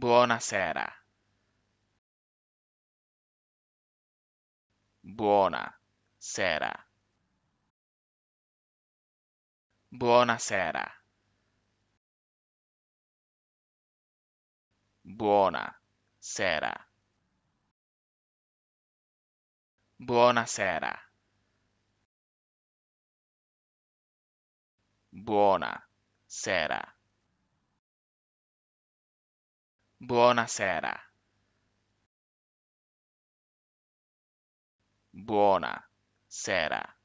Buonasera. Buona sera. Buonasera. Buona sera. Buonasera. Buona sera. Buonasera. Buona sera.